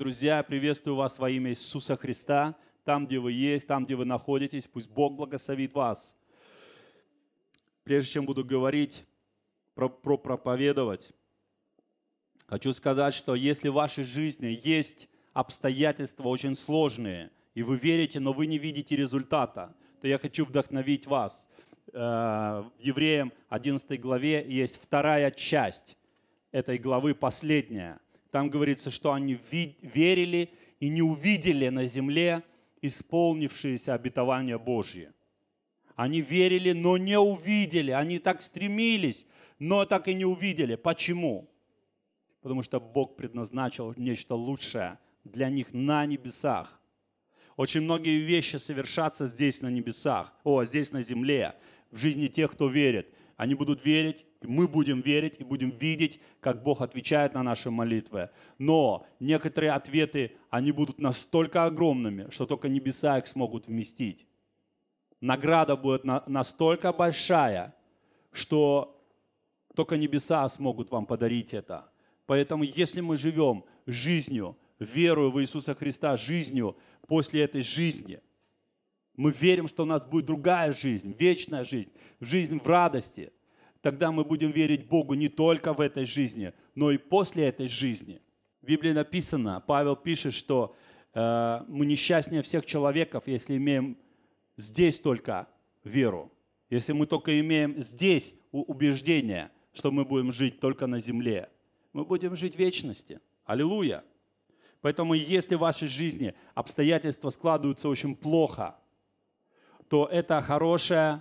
друзья, приветствую вас во имя Иисуса Христа. Там, где вы есть, там, где вы находитесь, пусть Бог благословит вас. Прежде чем буду говорить, про, про проповедовать, хочу сказать, что если в вашей жизни есть обстоятельства очень сложные, и вы верите, но вы не видите результата, то я хочу вдохновить вас. Э, в Евреям 11 главе есть вторая часть этой главы, последняя – там говорится, что они верили и не увидели на земле исполнившиеся обетования Божьи. Они верили, но не увидели. Они так стремились, но так и не увидели. Почему? Потому что Бог предназначил нечто лучшее для них на небесах. Очень многие вещи совершатся здесь на небесах, о, здесь на земле, в жизни тех, кто верит. Они будут верить, мы будем верить и будем видеть, как Бог отвечает на наши молитвы. Но некоторые ответы, они будут настолько огромными, что только небеса их смогут вместить. Награда будет на, настолько большая, что только небеса смогут вам подарить это. Поэтому если мы живем жизнью, верою в Иисуса Христа, жизнью после этой жизни – мы верим, что у нас будет другая жизнь, вечная жизнь, жизнь в радости, тогда мы будем верить Богу не только в этой жизни, но и после этой жизни. В Библии написано, Павел пишет, что э, мы несчастнее всех человеков, если имеем здесь только веру, если мы только имеем здесь убеждение, что мы будем жить только на земле. Мы будем жить в вечности. Аллилуйя! Поэтому если в вашей жизни обстоятельства складываются очень плохо – то это хорошая,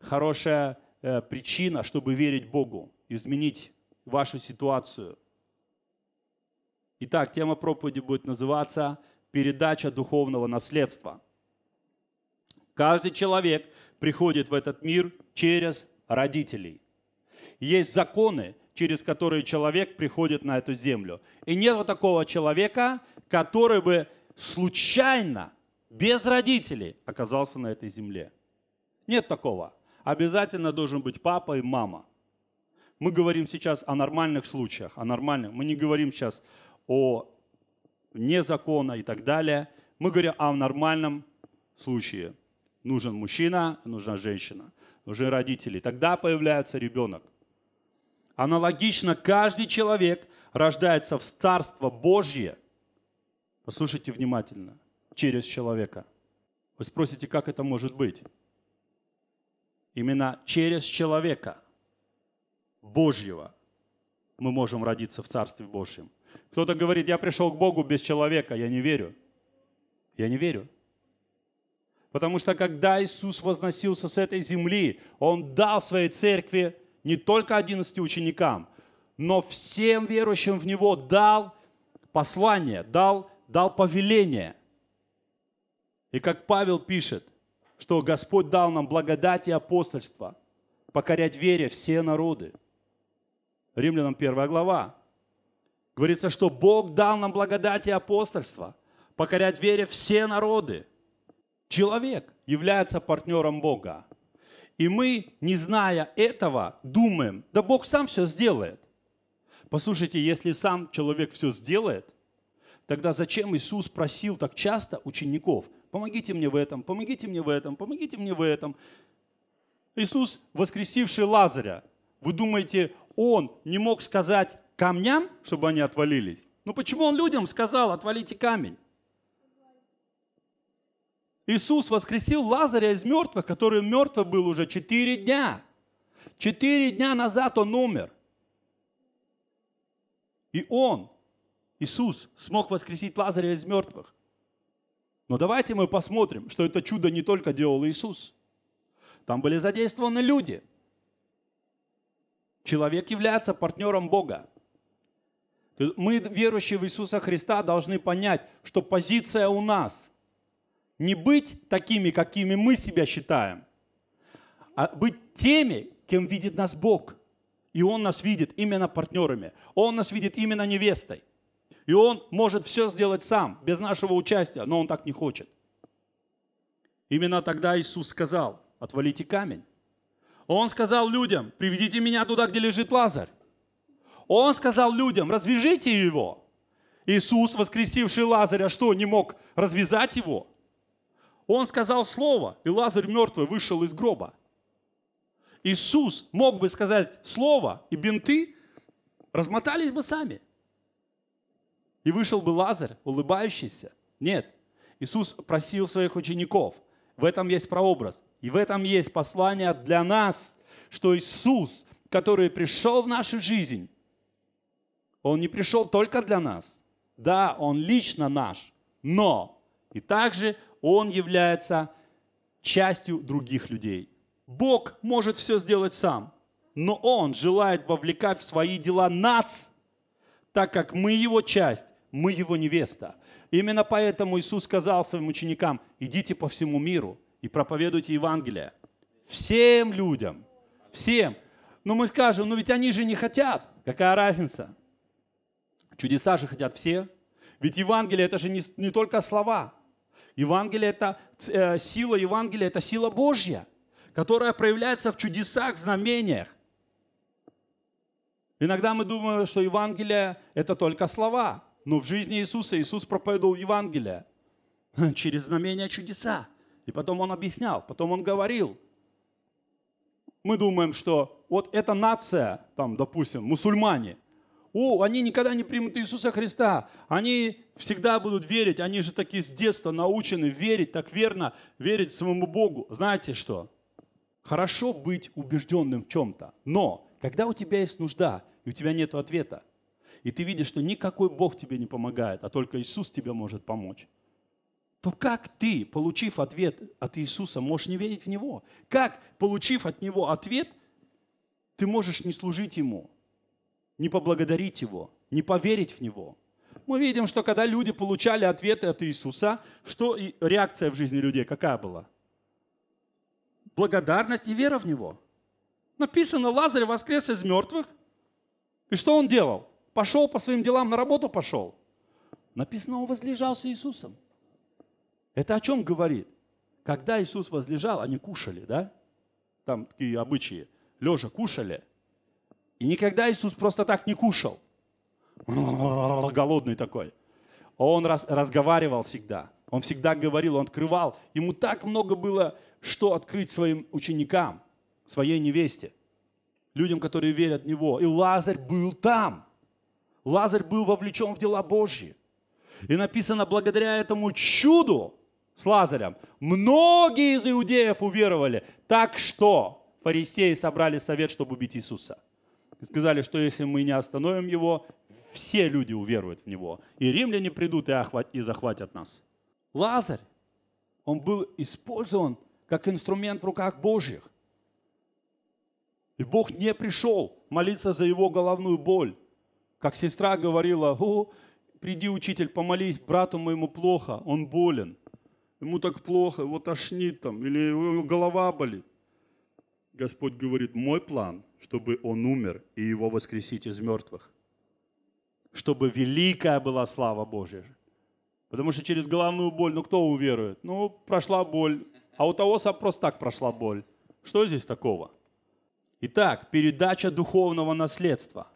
хорошая э, причина, чтобы верить Богу, изменить вашу ситуацию. Итак, тема проповеди будет называться «Передача духовного наследства». Каждый человек приходит в этот мир через родителей. Есть законы, через которые человек приходит на эту землю. И нет такого человека, который бы случайно без родителей оказался на этой земле. Нет такого. Обязательно должен быть папа и мама. Мы говорим сейчас о нормальных случаях, о нормальных. Мы не говорим сейчас о незакона и так далее. Мы говорим о нормальном случае. Нужен мужчина, нужна женщина, нужны родители. Тогда появляется ребенок. Аналогично каждый человек рождается в Царство Божье. Послушайте внимательно через человека. Вы спросите, как это может быть? Именно через человека Божьего мы можем родиться в Царстве Божьем. Кто-то говорит, я пришел к Богу без человека, я не верю. Я не верю. Потому что когда Иисус возносился с этой земли, Он дал своей церкви не только 11 ученикам, но всем верующим в Него дал послание, дал, дал повеление – и как Павел пишет, что Господь дал нам благодать и апостольство, покорять вере все народы. Римлянам 1 глава. Говорится, что Бог дал нам благодать и апостольство, покорять вере все народы. Человек является партнером Бога. И мы, не зная этого, думаем, да Бог сам все сделает. Послушайте, если сам человек все сделает, тогда зачем Иисус просил так часто учеников, Помогите мне в этом, помогите мне в этом, помогите мне в этом. Иисус, воскресивший Лазаря, вы думаете, он не мог сказать камням, чтобы они отвалились? Но ну почему он людям сказал, отвалите камень? Иисус воскресил Лазаря из мертвых, который мертвый был уже четыре дня. Четыре дня назад он умер. И он, Иисус, смог воскресить Лазаря из мертвых. Но давайте мы посмотрим, что это чудо не только делал Иисус. Там были задействованы люди. Человек является партнером Бога. Мы, верующие в Иисуса Христа, должны понять, что позиция у нас не быть такими, какими мы себя считаем, а быть теми, кем видит нас Бог. И Он нас видит именно партнерами. Он нас видит именно невестой. И он может все сделать сам, без нашего участия, но он так не хочет. Именно тогда Иисус сказал, отвалите камень. Он сказал людям, приведите меня туда, где лежит Лазарь. Он сказал людям, развяжите его. Иисус, воскресивший Лазаря, что, не мог развязать его? Он сказал слово, и Лазарь мертвый вышел из гроба. Иисус мог бы сказать слово, и бинты размотались бы сами. И вышел бы Лазарь, улыбающийся? Нет. Иисус просил своих учеников. В этом есть прообраз. И в этом есть послание для нас, что Иисус, который пришел в нашу жизнь, Он не пришел только для нас. Да, Он лично наш, но и также Он является частью других людей. Бог может все сделать сам, но Он желает вовлекать в свои дела нас, так как мы Его часть, мы его невеста. Именно поэтому Иисус сказал своим ученикам, идите по всему миру и проповедуйте Евангелие. Всем людям, всем. Но мы скажем, ну ведь они же не хотят. Какая разница? Чудеса же хотят все. Ведь Евангелие это же не, не только слова. Евангелие это э, сила Евангелия, это сила Божья, которая проявляется в чудесах, знамениях. Иногда мы думаем, что Евангелие это только слова. Но в жизни Иисуса Иисус проповедовал Евангелие через знамения чудеса. И потом он объяснял, потом он говорил. Мы думаем, что вот эта нация, там, допустим, мусульмане, о, они никогда не примут Иисуса Христа, они всегда будут верить, они же такие с детства научены верить так верно, верить своему Богу. Знаете что? Хорошо быть убежденным в чем-то, но когда у тебя есть нужда и у тебя нет ответа, и ты видишь, что никакой Бог тебе не помогает, а только Иисус тебе может помочь, то как ты, получив ответ от Иисуса, можешь не верить в Него? Как, получив от Него ответ, ты можешь не служить Ему, не поблагодарить Его, не поверить в Него? Мы видим, что когда люди получали ответы от Иисуса, что реакция в жизни людей какая была? Благодарность и вера в Него. Написано, Лазарь воскрес из мертвых. И что он делал? пошел по своим делам, на работу пошел. Написано, он возлежал с Иисусом. Это о чем говорит? Когда Иисус возлежал, они кушали, да? Там такие обычаи. Лежа кушали. И никогда Иисус просто так не кушал. Голодный такой. Он раз, разговаривал всегда. Он всегда говорил, он открывал. Ему так много было, что открыть своим ученикам, своей невесте, людям, которые верят в Него. И Лазарь был там. Лазарь был вовлечен в дела Божьи. И написано, благодаря этому чуду с Лазарем многие из иудеев уверовали, так что фарисеи собрали совет, чтобы убить Иисуса. И сказали, что если мы не остановим его, все люди уверуют в него. И римляне придут и, охват, и захватят нас. Лазарь, он был использован как инструмент в руках Божьих. И Бог не пришел молиться за его головную боль. Как сестра говорила, о, приди, учитель, помолись, брату моему плохо, он болен. Ему так плохо, его тошнит там, или его голова болит. Господь говорит, мой план, чтобы он умер и его воскресить из мертвых. Чтобы великая была слава Божья. Потому что через головную боль, ну кто уверует? Ну, прошла боль. А у того просто так прошла боль. Что здесь такого? Итак, передача духовного наследства –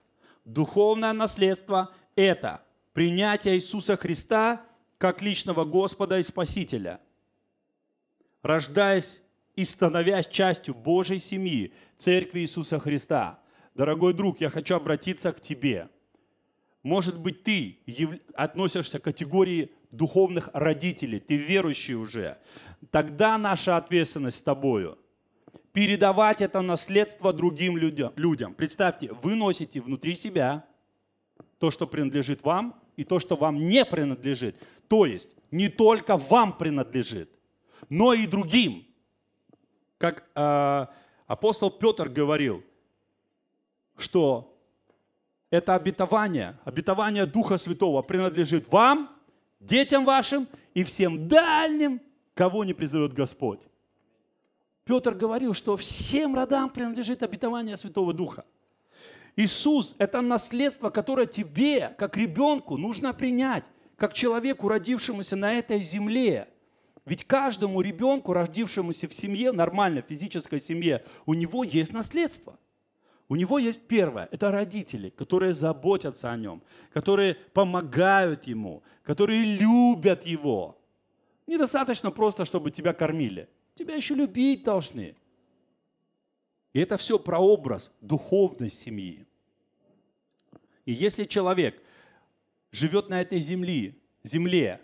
Духовное наследство – это принятие Иисуса Христа как личного Господа и Спасителя. Рождаясь и становясь частью Божьей семьи, Церкви Иисуса Христа. Дорогой друг, я хочу обратиться к тебе. Может быть, ты относишься к категории духовных родителей, ты верующий уже. Тогда наша ответственность с тобою – передавать это наследство другим людям. Представьте, вы носите внутри себя то, что принадлежит вам, и то, что вам не принадлежит. То есть не только вам принадлежит, но и другим. Как э, апостол Петр говорил, что это обетование, обетование Духа Святого принадлежит вам, детям вашим и всем дальним, кого не призовет Господь. Петр говорил, что всем родам принадлежит обетование Святого Духа. Иисус – это наследство, которое тебе, как ребенку, нужно принять, как человеку, родившемуся на этой земле. Ведь каждому ребенку, родившемуся в семье, нормальной физической семье, у него есть наследство. У него есть первое – это родители, которые заботятся о нем, которые помогают ему, которые любят его. Недостаточно просто, чтобы тебя кормили – тебя еще любить должны. И это все про образ духовной семьи. И если человек живет на этой земле, земле,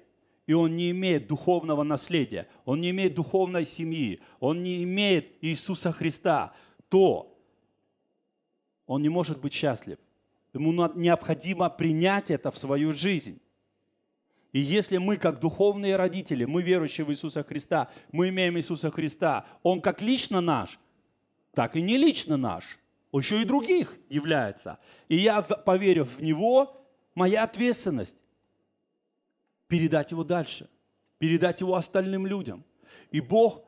и он не имеет духовного наследия, он не имеет духовной семьи, он не имеет Иисуса Христа, то он не может быть счастлив. Ему необходимо принять это в свою жизнь. И если мы, как духовные родители, мы верующие в Иисуса Христа, мы имеем Иисуса Христа, Он как лично наш, так и не лично наш, он еще и других является. И я, поверив в Него, моя ответственность передать Его дальше, передать Его остальным людям. И Бог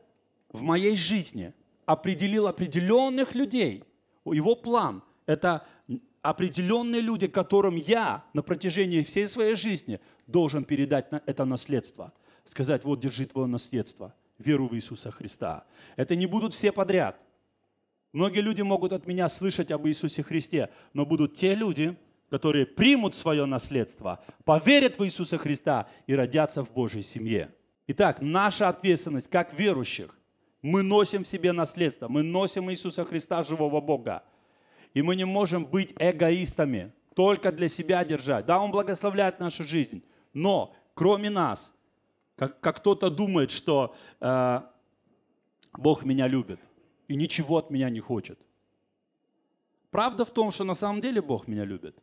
в моей жизни определил определенных людей. Его план – это определенные люди, которым я на протяжении всей своей жизни должен передать это наследство. Сказать, вот держи твое наследство, веру в Иисуса Христа. Это не будут все подряд. Многие люди могут от меня слышать об Иисусе Христе, но будут те люди, которые примут свое наследство, поверят в Иисуса Христа и родятся в Божьей семье. Итак, наша ответственность как верующих. Мы носим в себе наследство, мы носим Иисуса Христа, живого Бога. И мы не можем быть эгоистами, только для себя держать. Да, Он благословляет нашу жизнь, но кроме нас, как, как кто-то думает, что э, Бог меня любит и ничего от меня не хочет. Правда в том, что на самом деле Бог меня любит.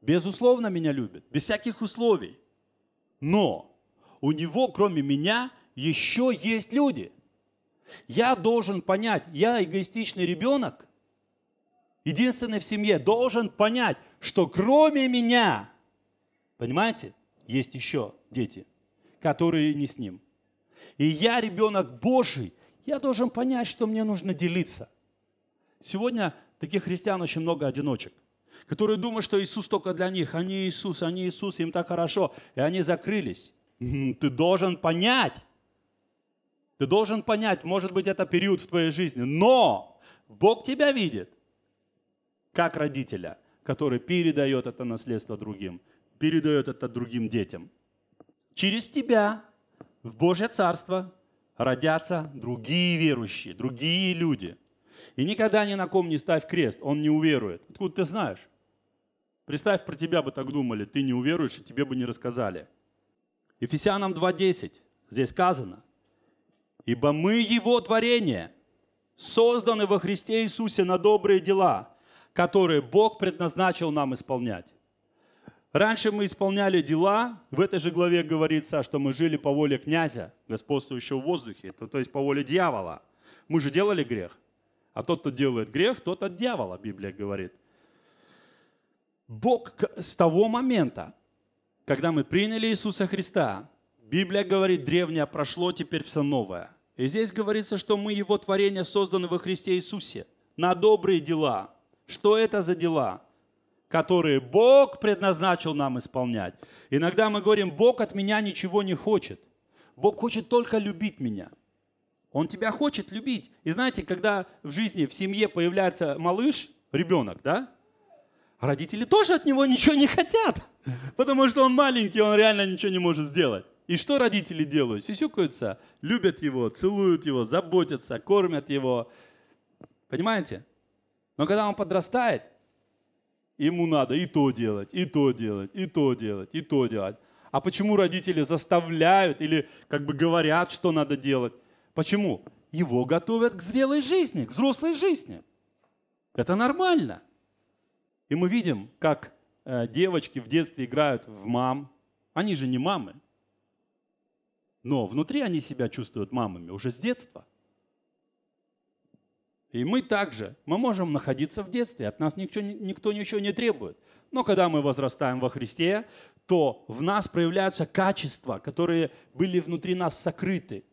Безусловно, меня любит, без всяких условий. Но у него, кроме меня, еще есть люди. Я должен понять, я эгоистичный ребенок, единственный в семье, должен понять, что кроме меня, понимаете, есть еще дети, которые не с ним. И я, ребенок Божий, я должен понять, что мне нужно делиться. Сегодня таких христиан очень много одиночек, которые думают, что Иисус только для них. Они Иисус, они Иисус, им так хорошо. И они закрылись. Ты должен понять. Ты должен понять, может быть, это период в твоей жизни. Но Бог тебя видит как родителя, который передает это наследство другим передает это другим детям. Через тебя в Божье Царство родятся другие верующие, другие люди. И никогда ни на ком не ставь крест, он не уверует. Откуда ты знаешь? Представь, про тебя бы так думали, ты не уверуешь, и тебе бы не рассказали. Ефесянам 2.10 здесь сказано, «Ибо мы Его творение, созданы во Христе Иисусе на добрые дела, которые Бог предназначил нам исполнять». Раньше мы исполняли дела, в этой же главе говорится, что мы жили по воле князя, господствующего в воздухе, то, то есть по воле дьявола. Мы же делали грех. А тот, кто делает грех, тот от дьявола, Библия говорит. Бог с того момента, когда мы приняли Иисуса Христа, Библия говорит, древнее прошло, теперь все новое. И здесь говорится, что мы Его творение созданы во Христе Иисусе на добрые дела. Что это за дела? которые Бог предназначил нам исполнять. Иногда мы говорим, Бог от меня ничего не хочет. Бог хочет только любить меня. Он тебя хочет любить. И знаете, когда в жизни, в семье появляется малыш, ребенок, да? Родители тоже от него ничего не хотят, потому что он маленький, он реально ничего не может сделать. И что родители делают? Сисюкаются, любят его, целуют его, заботятся, кормят его. Понимаете? Но когда он подрастает, Ему надо и то делать, и то делать, и то делать, и то делать. А почему родители заставляют или как бы говорят, что надо делать? Почему? Его готовят к зрелой жизни, к взрослой жизни. Это нормально. И мы видим, как э, девочки в детстве играют в мам. Они же не мамы. Но внутри они себя чувствуют мамами уже с детства – и мы также, мы можем находиться в детстве, от нас ничего, никто ничего не требует. Но когда мы возрастаем во Христе, то в нас проявляются качества, которые были внутри нас сокрыты.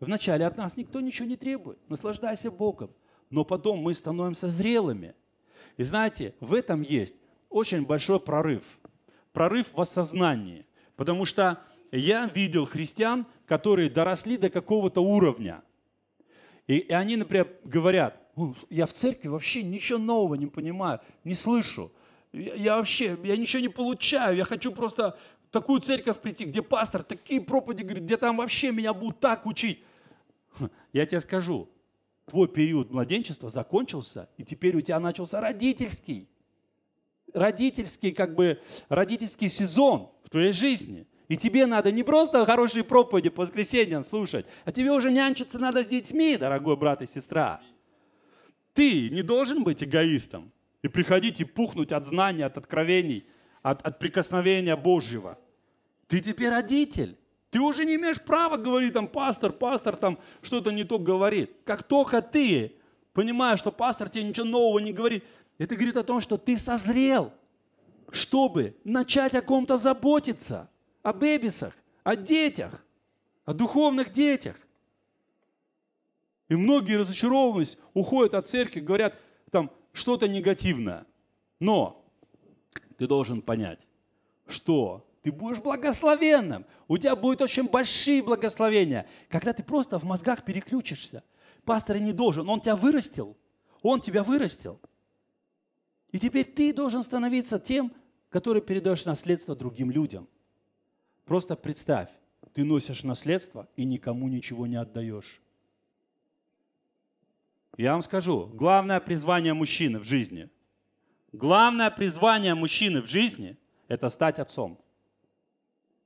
Вначале от нас никто ничего не требует, наслаждайся Богом. Но потом мы становимся зрелыми. И знаете, в этом есть очень большой прорыв. Прорыв в осознании. Потому что я видел христиан, которые доросли до какого-то уровня – и, и они, например, говорят, я в церкви вообще ничего нового не понимаю, не слышу. Я, я вообще, я ничего не получаю, я хочу просто в такую церковь прийти, где пастор такие проповеди говорит, где там вообще меня будут так учить. Хм, я тебе скажу, твой период младенчества закончился, и теперь у тебя начался родительский, родительский как бы, родительский сезон в твоей жизни. И тебе надо не просто хорошие проповеди по воскресеньям слушать, а тебе уже нянчиться надо с детьми, дорогой брат и сестра. Ты не должен быть эгоистом и приходить и пухнуть от знаний, от откровений, от, от прикосновения Божьего. Ты теперь родитель. Ты уже не имеешь права говорить там, пастор, пастор там что-то не то говорит. Как только ты понимаешь, что пастор тебе ничего нового не говорит, это говорит о том, что ты созрел, чтобы начать о ком-то заботиться о бебисах, о детях, о духовных детях. И многие разочарованность уходят от церкви, говорят там что-то негативное. Но ты должен понять, что ты будешь благословенным. У тебя будут очень большие благословения, когда ты просто в мозгах переключишься. Пастор не должен, он тебя вырастил, он тебя вырастил. И теперь ты должен становиться тем, который передаешь наследство другим людям – Просто представь, ты носишь наследство и никому ничего не отдаешь. Я вам скажу, главное призвание мужчины в жизни, главное призвание мужчины в жизни – это стать отцом.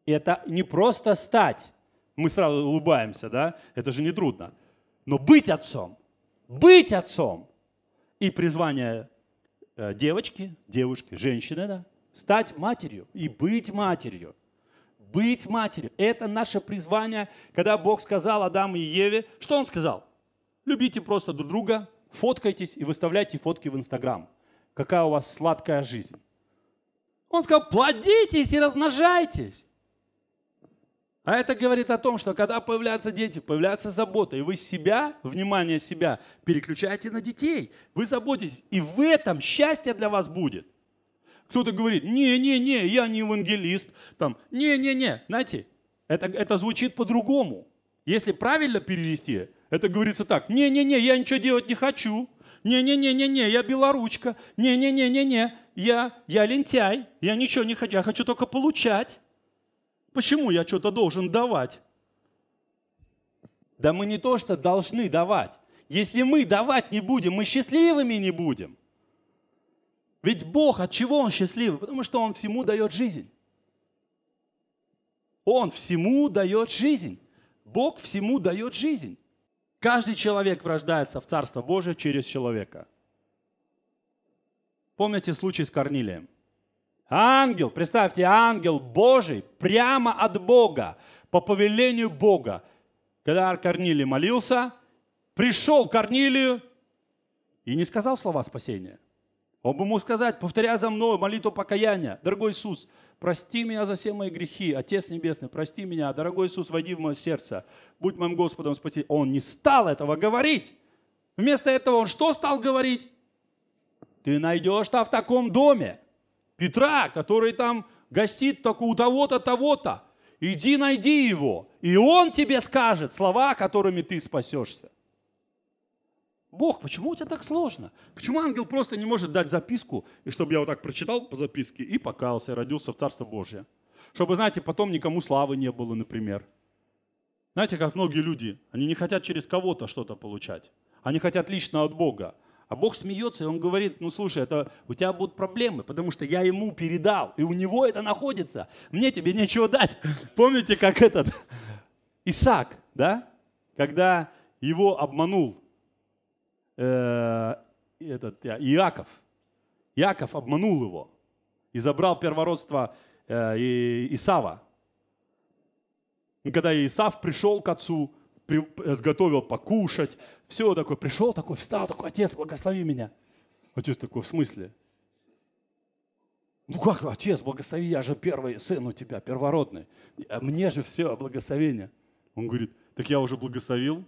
И это не просто стать, мы сразу улыбаемся, да, это же не трудно, но быть отцом, быть отцом. И призвание э, девочки, девушки, женщины, да, стать матерью и быть матерью – быть матерью. Это наше призвание. Когда Бог сказал Адаму и Еве, что Он сказал? Любите просто друг друга, фоткайтесь и выставляйте фотки в Инстаграм. Какая у вас сладкая жизнь. Он сказал, плодитесь и размножайтесь. А это говорит о том, что когда появляются дети, появляется забота, и вы себя, внимание себя, переключаете на детей, вы заботитесь, и в этом счастье для вас будет. Кто-то говорит, не-не-не, я не евангелист. Там, не-не-не, знаете, это, это звучит по-другому. Если правильно перевести, это говорится так, не-не-не, я ничего делать не хочу. Не-не-не-не-не, я белоручка. Не-не-не-не-не, я, я лентяй. Я ничего не хочу, я хочу только получать. Почему я что-то должен давать? Да мы не то, что должны давать. Если мы давать не будем, мы счастливыми не будем. Ведь Бог, от чего Он счастливый? Потому что Он всему дает жизнь. Он всему дает жизнь. Бог всему дает жизнь. Каждый человек врождается в Царство Божие через человека. Помните случай с Корнилием? Ангел, представьте, ангел Божий прямо от Бога, по повелению Бога. Когда Корнилий молился, пришел к Корнилию и не сказал слова спасения. Он бы мог сказать, повторяя за мной молитву покаяния. Дорогой Иисус, прости меня за все мои грехи. Отец Небесный, прости меня. Дорогой Иисус, войди в мое сердце. Будь моим Господом спаси. Он не стал этого говорить. Вместо этого он что стал говорить? Ты найдешь-то в таком доме Петра, который там гостит только у того-то, того-то. Иди найди его, и он тебе скажет слова, которыми ты спасешься. Бог, почему у тебя так сложно? Почему ангел просто не может дать записку, и чтобы я вот так прочитал по записке и покаялся, и родился в Царство Божье? Чтобы, знаете, потом никому славы не было, например. Знаете, как многие люди, они не хотят через кого-то что-то получать. Они хотят лично от Бога. А Бог смеется, и он говорит, ну слушай, это у тебя будут проблемы, потому что я ему передал, и у него это находится. Мне тебе нечего дать. Помните, как этот Исаак, да? Когда его обманул э, этот, Иаков. Иаков обманул его и забрал первородство э, Исава. И когда Исав пришел к отцу, при, сготовил покушать, все такое, пришел такой, встал такой, отец, благослови меня. Отец такой, в смысле? Ну как, отец, благослови, я же первый сын у тебя, первородный. А мне же все благословение. Он говорит, так я уже благословил.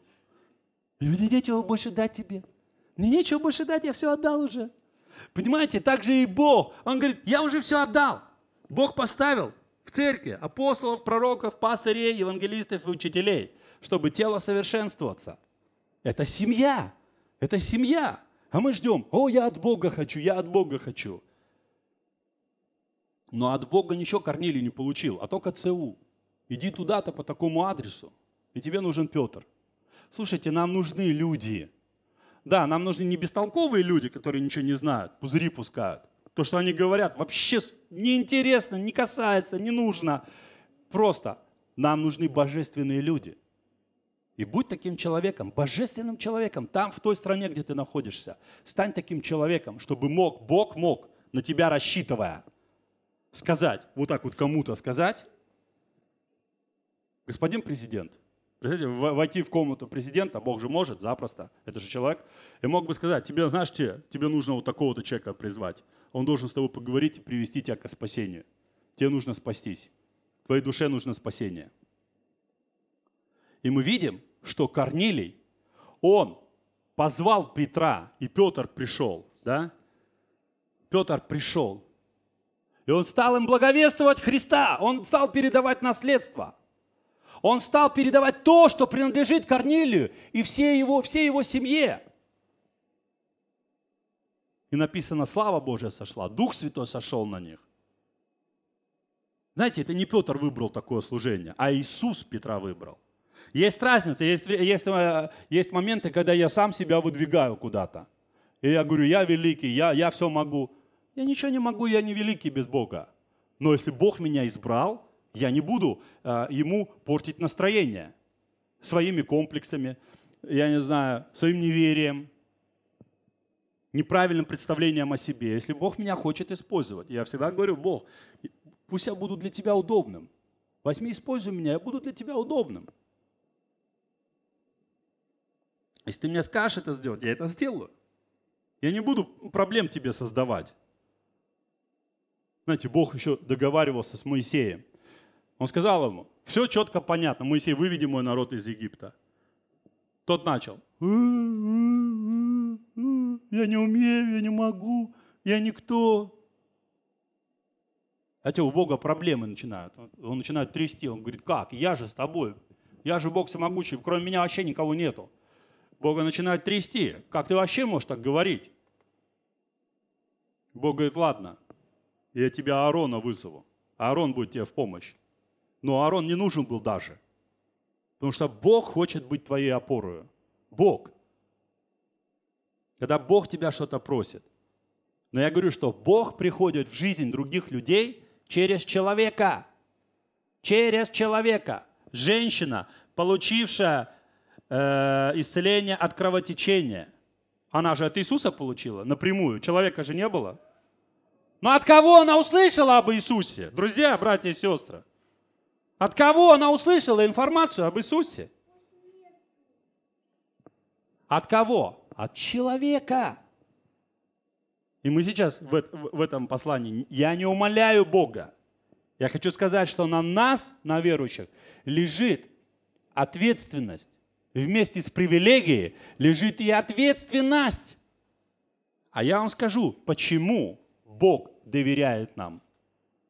И дети его больше дать тебе. Мне нечего больше дать, я все отдал уже. Понимаете, так же и Бог. Он говорит, я уже все отдал. Бог поставил в церкви апостолов, пророков, пастырей, евангелистов и учителей, чтобы тело совершенствоваться. Это семья. Это семья. А мы ждем, о, я от Бога хочу, я от Бога хочу. Но от Бога ничего Корнилий не получил, а только ЦУ. Иди туда-то по такому адресу, и тебе нужен Петр. Слушайте, нам нужны люди – да, нам нужны не бестолковые люди, которые ничего не знают, пузыри пускают. То, что они говорят, вообще неинтересно, не касается, не нужно. Просто нам нужны божественные люди. И будь таким человеком, божественным человеком, там, в той стране, где ты находишься. Стань таким человеком, чтобы мог, Бог мог, на тебя рассчитывая, сказать, вот так вот кому-то сказать, господин президент – Представляете, войти в комнату президента, Бог же может, запросто, это же человек, и мог бы сказать, тебе, знаешь, те, тебе нужно вот такого-то человека призвать. Он должен с тобой поговорить и привести тебя к спасению. Тебе нужно спастись. Твоей душе нужно спасение. И мы видим, что Корнилий, он позвал Петра, и Петр пришел, да? Петр пришел. И он стал им благовествовать Христа, он стал передавать наследство – он стал передавать то, что принадлежит Корнилию и все его, всей его семье. И написано, слава Божья сошла, Дух Святой сошел на них. Знаете, это не Петр выбрал такое служение, а Иисус Петра выбрал. Есть разница, есть, есть, э, есть моменты, когда я сам себя выдвигаю куда-то. И я говорю, я великий, я, я все могу. Я ничего не могу, я не великий без Бога. Но если Бог меня избрал, я не буду э, ему портить настроение своими комплексами, я не знаю, своим неверием, неправильным представлением о себе. Если Бог меня хочет использовать, я всегда говорю, Бог, пусть я буду для тебя удобным. Возьми, используй меня, я буду для тебя удобным. Если ты мне скажешь это сделать, я это сделаю. Я не буду проблем тебе создавать. Знаете, Бог еще договаривался с Моисеем – он сказал ему, все четко понятно, Моисей, выведи мой народ из Египта. Тот начал, «Э, э, э, я не умею, я не могу, я никто. Хотя у Бога проблемы начинают. Он начинает трясти, он говорит, как, я же с тобой, я же Бог всемогущий, кроме меня вообще никого нету. Бога начинает трясти, как ты вообще можешь так говорить? Бог говорит, ладно, я тебя Аарона вызову. Аарон будет тебе в помощь. Но Аарон не нужен был даже. Потому что Бог хочет быть твоей опорой. Бог. Когда Бог тебя что-то просит. Но я говорю, что Бог приходит в жизнь других людей через человека. Через человека. Женщина, получившая э, исцеление от кровотечения. Она же от Иисуса получила напрямую. Человека же не было. Но от кого она услышала об Иисусе? Друзья, братья и сестры. От кого она услышала информацию об Иисусе? От кого? От человека. И мы сейчас в, в этом послании, я не умоляю Бога. Я хочу сказать, что на нас, на верующих, лежит ответственность. Вместе с привилегией лежит и ответственность. А я вам скажу, почему Бог доверяет нам.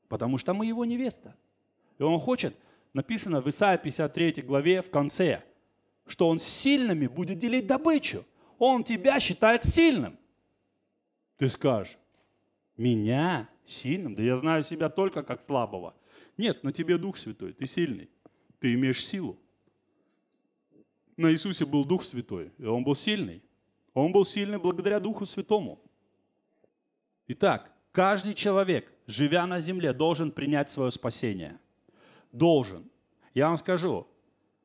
Потому что мы его невеста. И он хочет, написано в Исаии 53 главе в конце, что он с сильными будет делить добычу. Он тебя считает сильным. Ты скажешь, меня сильным? Да я знаю себя только как слабого. Нет, на тебе Дух Святой, ты сильный, ты имеешь силу. На Иисусе был Дух Святой, и Он был сильный. Он был сильный благодаря Духу Святому. Итак, каждый человек, живя на земле, должен принять свое спасение – должен. Я вам скажу,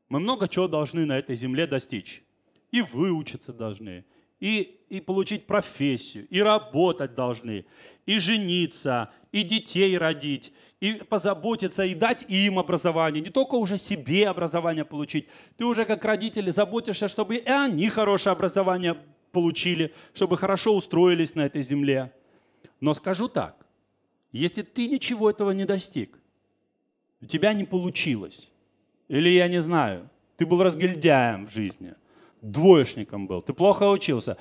мы много чего должны на этой земле достичь. И выучиться должны, и, и получить профессию, и работать должны, и жениться, и детей родить, и позаботиться, и дать им образование, не только уже себе образование получить. Ты уже как родители заботишься, чтобы и они хорошее образование получили, чтобы хорошо устроились на этой земле. Но скажу так, если ты ничего этого не достиг, у тебя не получилось. Или я не знаю, ты был разгильдяем в жизни, двоечником был, ты плохо учился.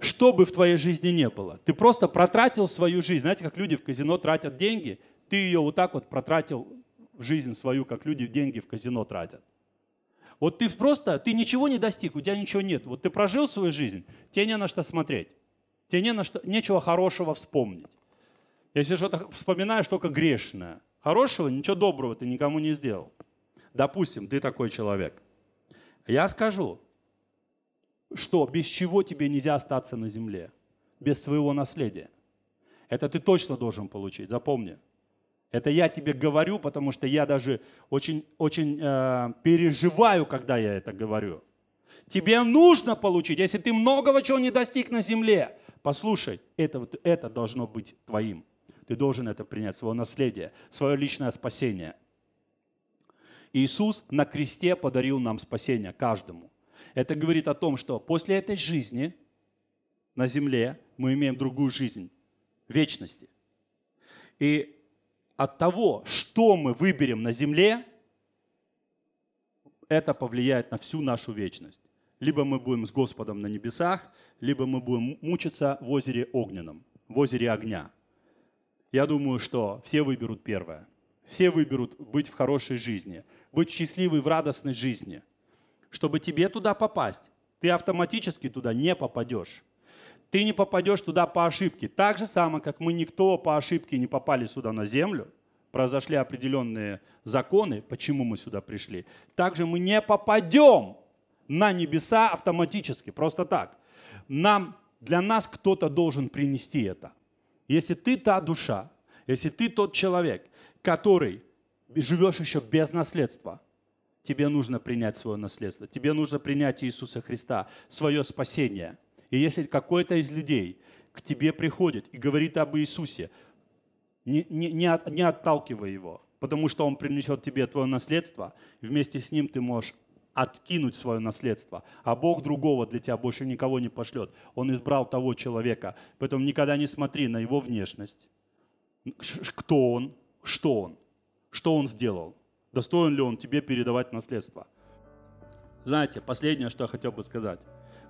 Что бы в твоей жизни не было, ты просто протратил свою жизнь. Знаете, как люди в казино тратят деньги, ты ее вот так вот протратил в жизнь свою, как люди деньги в казино тратят. Вот ты просто, ты ничего не достиг, у тебя ничего нет. Вот ты прожил свою жизнь, тебе не на что смотреть. Тебе не на что, нечего хорошего вспомнить. Если что-то вспоминаешь, только грешное. Хорошего, ничего доброго ты никому не сделал. Допустим, ты такой человек. Я скажу, что без чего тебе нельзя остаться на земле? Без своего наследия. Это ты точно должен получить, запомни. Это я тебе говорю, потому что я даже очень, очень э, переживаю, когда я это говорю. Тебе нужно получить, если ты многого чего не достиг на земле. Послушай, это, это должно быть твоим. Ты должен это принять, свое наследие, свое личное спасение. Иисус на кресте подарил нам спасение каждому. Это говорит о том, что после этой жизни на земле мы имеем другую жизнь, вечности. И от того, что мы выберем на земле, это повлияет на всю нашу вечность. Либо мы будем с Господом на небесах, либо мы будем мучиться в озере огненном, в озере огня. Я думаю, что все выберут первое. Все выберут быть в хорошей жизни, быть счастливой в радостной жизни. Чтобы тебе туда попасть, ты автоматически туда не попадешь. Ты не попадешь туда по ошибке. Так же самое, как мы никто по ошибке не попали сюда на землю, произошли определенные законы, почему мы сюда пришли. Также мы не попадем на небеса автоматически, просто так. Нам, для нас кто-то должен принести это – если ты та душа, если ты тот человек, который живешь еще без наследства, тебе нужно принять свое наследство, тебе нужно принять Иисуса Христа, свое спасение. И если какой-то из людей к тебе приходит и говорит об Иисусе, не, не, не, от, не отталкивай его, потому что он принесет тебе твое наследство, и вместе с ним ты можешь откинуть свое наследство. А Бог другого для тебя больше никого не пошлет. Он избрал того человека. Поэтому никогда не смотри на его внешность. Кто он? Что он? Что он сделал? Достоин ли он тебе передавать наследство? Знаете, последнее, что я хотел бы сказать.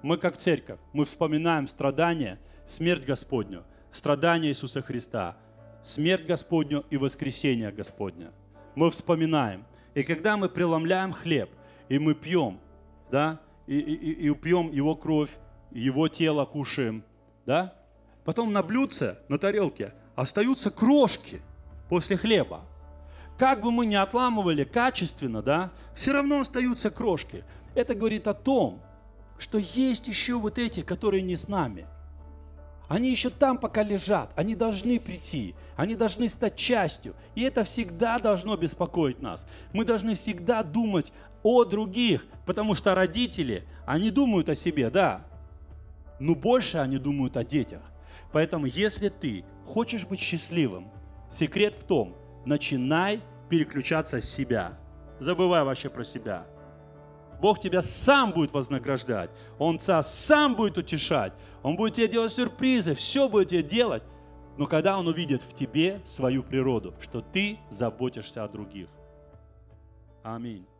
Мы как церковь, мы вспоминаем страдания, смерть Господню, страдания Иисуса Христа, смерть Господню и воскресение Господня. Мы вспоминаем. И когда мы преломляем хлеб – и мы пьем, да, и, и, и пьем его кровь, его тело кушаем, да. Потом на блюдце, на тарелке остаются крошки после хлеба. Как бы мы ни отламывали качественно, да, все равно остаются крошки. Это говорит о том, что есть еще вот эти, которые не с нами. Они еще там пока лежат, они должны прийти, они должны стать частью. И это всегда должно беспокоить нас. Мы должны всегда думать о других, потому что родители, они думают о себе, да, но больше они думают о детях. Поэтому если ты хочешь быть счастливым, секрет в том, начинай переключаться с себя. Забывай вообще про себя. Бог тебя сам будет вознаграждать. Он тебя сам будет утешать. Он будет тебе делать сюрпризы, все будет тебе делать. Но когда он увидит в тебе свою природу, что ты заботишься о других. Аминь.